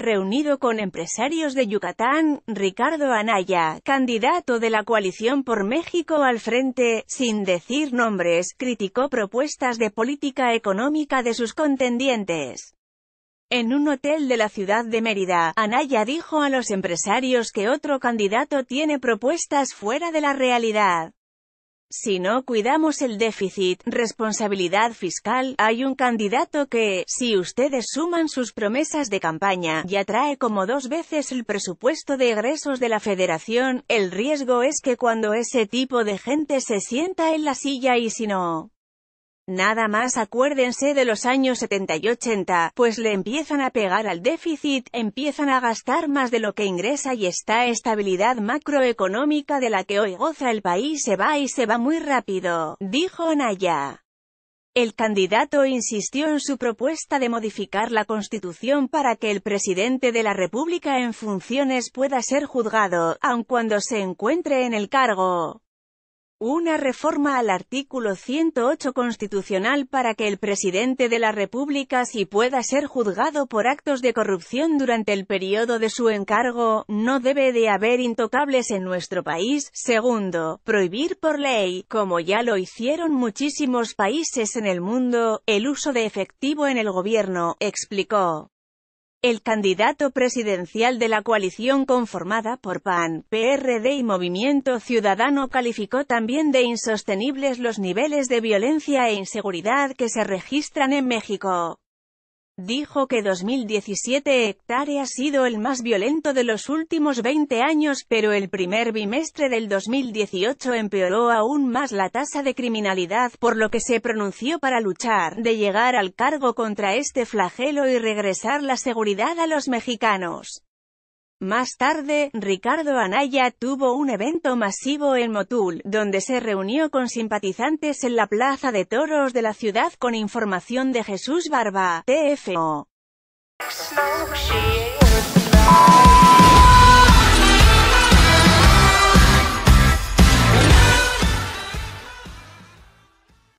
reunido con empresarios de Yucatán, Ricardo Anaya, candidato de la coalición por México al frente, sin decir nombres, criticó propuestas de política económica de sus contendientes. En un hotel de la ciudad de Mérida, Anaya dijo a los empresarios que otro candidato tiene propuestas fuera de la realidad. Si no cuidamos el déficit, responsabilidad fiscal, hay un candidato que, si ustedes suman sus promesas de campaña, ya trae como dos veces el presupuesto de egresos de la federación, el riesgo es que cuando ese tipo de gente se sienta en la silla y si no Nada más acuérdense de los años 70 y 80, pues le empiezan a pegar al déficit, empiezan a gastar más de lo que ingresa y esta estabilidad macroeconómica de la que hoy goza el país se va y se va muy rápido, dijo Naya. El candidato insistió en su propuesta de modificar la Constitución para que el presidente de la República en funciones pueda ser juzgado, aun cuando se encuentre en el cargo. Una reforma al artículo 108 constitucional para que el presidente de la República si pueda ser juzgado por actos de corrupción durante el periodo de su encargo, no debe de haber intocables en nuestro país. Segundo, prohibir por ley, como ya lo hicieron muchísimos países en el mundo, el uso de efectivo en el gobierno, explicó. El candidato presidencial de la coalición conformada por PAN, PRD y Movimiento Ciudadano calificó también de insostenibles los niveles de violencia e inseguridad que se registran en México dijo que 2017 hectare ha sido el más violento de los últimos 20 años, pero el primer bimestre del 2018 empeoró aún más la tasa de criminalidad, por lo que se pronunció para luchar, de llegar al cargo contra este flagelo y regresar la seguridad a los mexicanos. Más tarde, Ricardo Anaya tuvo un evento masivo en Motul, donde se reunió con simpatizantes en la Plaza de Toros de la ciudad con información de Jesús Barba, TFO.